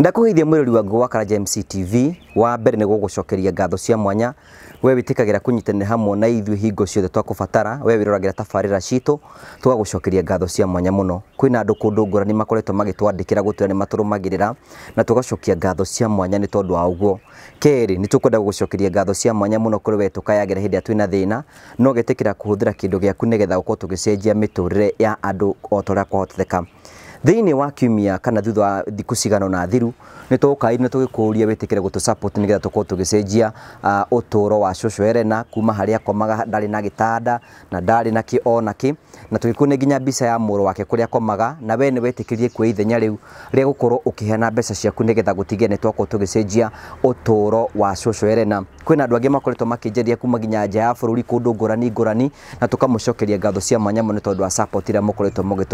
ndakugeithia mwirori wa ngũ wa karanja MCTV wa mbere nĩ gũgũcokeria ngatho cia mwanya we wĩtĩkagĩra kũnyitanĩra hamwe na ithuĩ hingo ciothe twakũbatara we wĩroragĩra tabarĩra citũ tũgagũcokeria ngatho cia mwanya mũno kwĩna andũ kũndũ ngũrani makoretwo magĩtwandĩkĩra gũtwĩra nĩ matũrũmagĩrĩra na tũgacokia ngatho cia mwanya nĩ tondũ wa ũguo kerĩ nĩ tũkwenda gũgũcokeria ngatho cia mwanya mũno kũrĩ we tũkayagĩra hĩndĩ ĩrĩa twĩna thĩna no getĩkĩra kũhũthĩra kĩndũ gĩaku nĩgetha gũkorwo tũgĩcenjia mĩtũrĩre ya andũ o ta ũrĩa kwahoteka thiini wa kiumia kana thutha wa thiku cigana na thiru ni tåkaire nä tå gä kå ria wä tä kä re gå tå nä getha tå korwo tå gä cenjia å tå ro wa cåcå erena kuma harä a komaga na gä na ndarä na ki ona kä na tå gä kå nä nginya mbica ya må wake kå rä a komaga na we nä wetä kä rie kwä ithenya rä u rä a gå korwo å kä heana mbeca ciaku nä getha gå tigie nä twakorwo tå wa cåcå erena kwä na andå angä makoretwo makä njeria kuma nginya nja ya bå rå ri kå ndå ngårani ngårani na tå kamå cokeria ngatho cia mwanyamo ni tondå wa ä rä a må koretwo må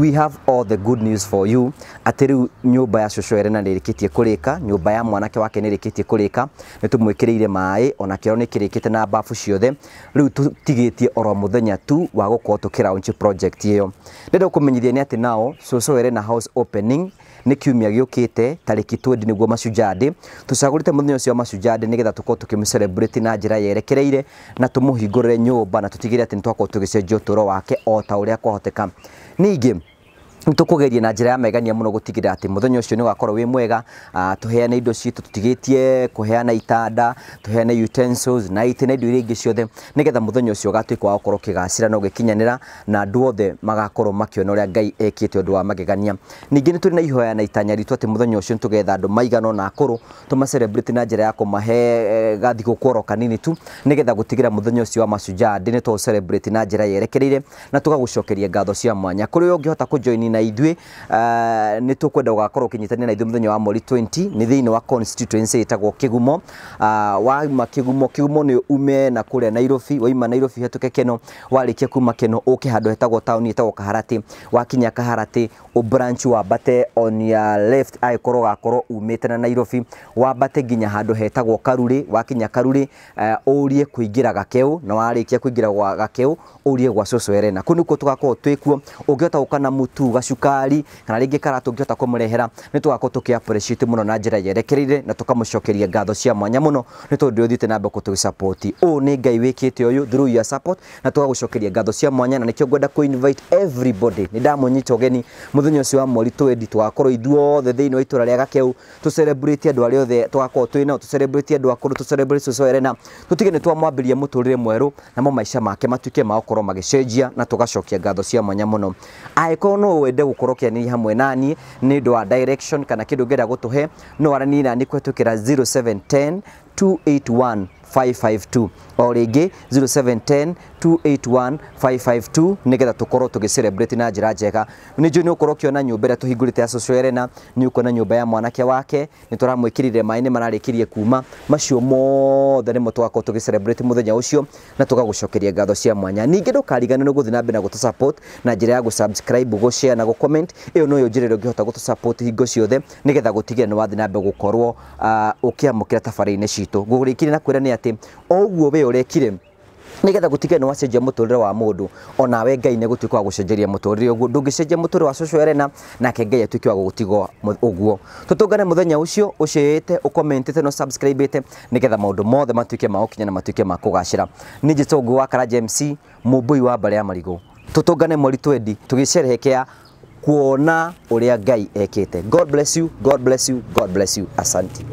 we have all the good news for you atä rä u nyå ya cũcå erena nä rä kä tie kå rä ka nyå ya mwanake wake nä rä kä tie kå rä ka nä tå mwä maä ona kä ro nä kä rä kä te na mbabu ciothe rä u tå tigä tie oro må thenya tu wa gå korwo tå kä raunch project ä yo ndenda kå menyithia nä atä nao cũcå erena house opening nä kiumia gä å kä te tarä ki twendi nä guo macunjandä tå cagå rä te må thenya å cio wa macunjandä nä getha tå korwo tå kä må na njä ra yerekereire na tå må hingå rä re nyå mba na tå tigä re atä nä twakorwo tå gä cenjia tå ro wake o ta å rä a kwahoteka ningä tukugeria na njira ya megania muno gutigirira ati muthenya ucio ni ugakorwo wi mwega ah, tuheane indo citu tutigitie kuheana itanda tuheane utensils na ite na indo iria ingi ciothe nigetha muthenya ucio ugatuika wa gukorwo kigacira na ugikinyanira na andu othe magakorwo makiona uria ngai ekite undu wa magegania ningi ni turi na ihoya na itanya ritu ati muthenya ucio tugetha andu maigana na akuru tumacelebrate na njira ya kumahe eh, gathigukoro kanini tu nigetha gutigirira muthenya ucio wa mashujaa ndini to celebrate na njira yerekereire na tugagucokeria ngatho cia mwanya kuri ungihota kujoini na ithuĩ ah, nä tå kwenda gå gakorwo na ithuĩ må wa mweri 20 nä thä wa constituency ĩtagwo kä gumo ah, waima kä gumo kä ume na kå rä a nairobi waima nairobi hetå keno warä kia kuma keno å kä handå hetagwo taåni ĩtagwo kaharatĩ wakinya kaharatĩ branch wambate on ya left agĩkorwo gakorwo umĩte na nairobi wambate nginya handå hetagwo karurä wakinya karurä eh, ũrie uh, kũingĩra gakeũ na warĩkia kũingĩra gwa gakeũ ũrie gwa cũcũ erena kå nĩkuo tũgakorwo twĩkuo ũngĩhota gũka na mũtu cukari kana ringi kara tũngĩhota kũmũrehera nĩ tũgakorwo tũkĩ appreciate muno na njĩra yerekereire na tũkamũcokeria ngatho cia mwanya mũno nĩ tondũ ũthiĩte na mbere gũtũ support ũũ ni Ngai wikite ũyũ through your support na tũgagũcokeria ngatho cia mwanya na nĩkĩo ngwenda kũ invite everybody nĩ ndamũnyita ũgeni mũthenya ũcio wa mweri 20 tũgakorwo ithuothe thĩinĩ wa itura rĩa keu tũ celebrate andũ arĩa othe tũgakorwo twĩ nao tũ celebrate andũ akũrũ tũ celebrate cũcũ Elena tũtige nĩ twamwambĩria mũtũrĩre mwerũ namo maisha make matuĩke ma gũkorwo magĩcenjia na tũgacokia ngatho cia mwanya muno angĩkorwo no wende gukorwo ni hamwe nani ni ndå wa direction kana kĩndå ngenda gũtũhe no aranĩria nani kũhetũkĩra 0710 281 552 o rĩngĩ 0710 281 552 nĩgetha tũkorwo tũgĩcelebrate na njĩra njega nĩ njũĩ nĩ ũkorwo ũkĩona nyũmba ĩrĩa te ya cũcũ Erena nĩ ũkuona nyũmba ya mwanake wake nĩ tũramwĩkĩrire maĩ nĩ mararĩkĩrie kuma macio mothe nĩmo tũgakorwo tũgĩcelebrate mũthenya ũcio na tũgagũcokeria ngatho cia mwanya ningĩ ndũkariganĩrwo gũthiĩ na mbere na gũtũ support na njĩra ya subscribe gũsubscribe share na gũcomment ĩyo no yo njĩra ĩrĩa ũngĩhota gũtũ support hingo ciothe nĩgetha gũtigĩrĩra nĩ wathiĩ na mbere gũkorwo ah, ũkĩamũkĩra tabarĩra-inĩ citũ gũgũrĩkire na kwĩra nĩ atä oguo we ũrekire nigetha gutige ni wacenjia muturire wa mundu ona we ngai ne gutuika gucenjeria muturire uguo ndungicenjia muturire wa social arena na ke ngai atuike wa gugutiga uguo tutungane muthenya ucio uciite ukomentete no subscribeete nigetha maundu mothe matuike ma ukinya na matuike ma kugacira ni njito wa kara JMC mumbui wa mbare ya marigu tutungane mori twendi tugicerehekea kuona uria ngai ekete god bless you god bless you god bless you asante